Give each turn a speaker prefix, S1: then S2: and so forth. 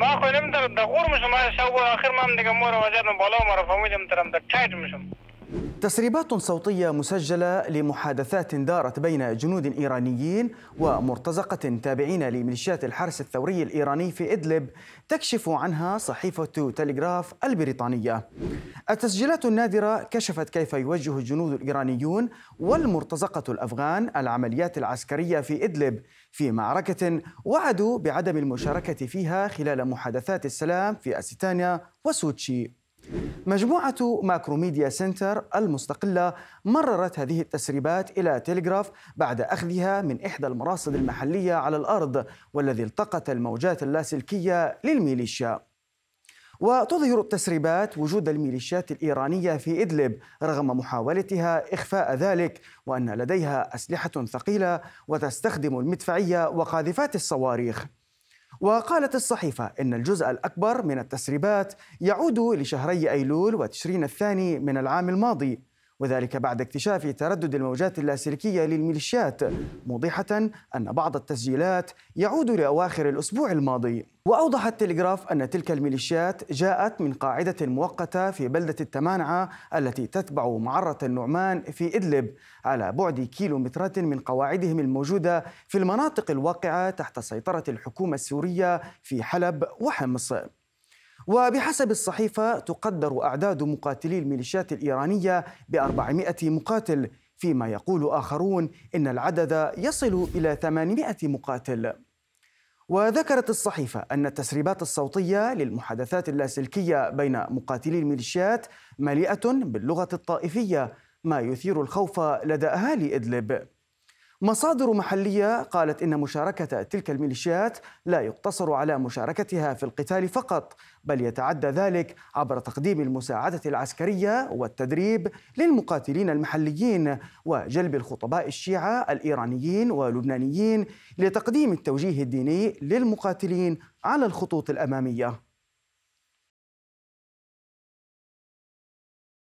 S1: ما خو نیم در د غور مشم ما شاو اخر ما هم دیگه مور وجه بالا ما را فهمیدم درم در تایت مشم تسريبات صوتية مسجلة لمحادثات دارت بين جنود إيرانيين ومرتزقة تابعين لميليشيات الحرس الثوري الإيراني في إدلب تكشف عنها صحيفة تلغراف البريطانية التسجيلات النادرة كشفت كيف يوجه الجنود الإيرانيون والمرتزقة الأفغان العمليات العسكرية في إدلب في معركة وعدوا بعدم المشاركة فيها خلال محادثات السلام في أستانيا وسوتشي مجموعة ماكروميديا سنتر المستقلة مررت هذه التسريبات إلى تيليغراف بعد أخذها من إحدى المراصد المحلية على الأرض والذي التقط الموجات اللاسلكية للميليشيا وتظهر التسريبات وجود الميليشيات الإيرانية في إدلب رغم محاولتها إخفاء ذلك وأن لديها أسلحة ثقيلة وتستخدم المدفعية وقاذفات الصواريخ وقالت الصحيفة إن الجزء الأكبر من التسريبات يعود لشهري أيلول وتشرين الثاني من العام الماضي وذلك بعد اكتشاف تردد الموجات اللاسلكية للميليشيات موضحة أن بعض التسجيلات يعود لأواخر الأسبوع الماضي وأوضح التلغراف أن تلك الميليشيات جاءت من قاعدة مؤقتة في بلدة التمانعة التي تتبع معرة النعمان في إدلب على بعد كيلومترات من قواعدهم الموجودة في المناطق الواقعة تحت سيطرة الحكومة السورية في حلب وحمص وبحسب الصحيفة تقدر أعداد مقاتلي الميليشيات الإيرانية ب 400 مقاتل فيما يقول آخرون إن العدد يصل إلى 800 مقاتل وذكرت الصحيفة أن التسريبات الصوتية للمحادثات اللاسلكية بين مقاتلي الميليشيات مليئة باللغة الطائفية ما يثير الخوف لدى أهالي إدلب مصادر محلية قالت إن مشاركة تلك الميليشيات لا يقتصر على مشاركتها في القتال فقط بل يتعدى ذلك عبر تقديم المساعدة العسكرية والتدريب للمقاتلين المحليين وجلب الخطباء الشيعة الإيرانيين واللبنانيين لتقديم التوجيه الديني للمقاتلين على الخطوط الأمامية